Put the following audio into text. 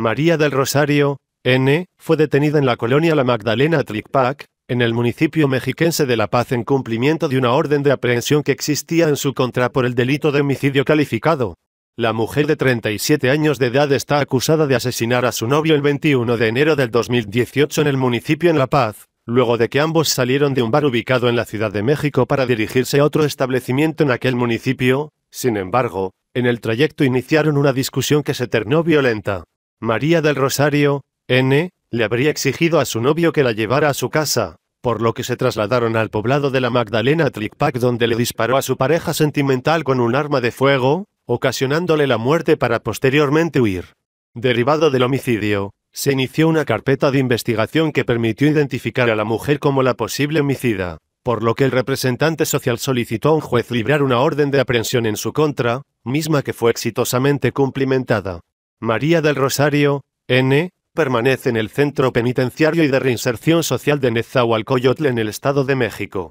María del Rosario, N., fue detenida en la colonia La Magdalena Tricpac, en el municipio mexiquense de La Paz en cumplimiento de una orden de aprehensión que existía en su contra por el delito de homicidio calificado. La mujer de 37 años de edad está acusada de asesinar a su novio el 21 de enero del 2018 en el municipio en La Paz, luego de que ambos salieron de un bar ubicado en la Ciudad de México para dirigirse a otro establecimiento en aquel municipio, sin embargo, en el trayecto iniciaron una discusión que se ternó violenta. María del Rosario, N, le habría exigido a su novio que la llevara a su casa, por lo que se trasladaron al poblado de la Magdalena Tricpac donde le disparó a su pareja sentimental con un arma de fuego, ocasionándole la muerte para posteriormente huir. Derivado del homicidio, se inició una carpeta de investigación que permitió identificar a la mujer como la posible homicida, por lo que el representante social solicitó a un juez librar una orden de aprehensión en su contra, misma que fue exitosamente cumplimentada. María del Rosario, N., permanece en el Centro Penitenciario y de Reinserción Social de Nezahualcóyotl en el Estado de México.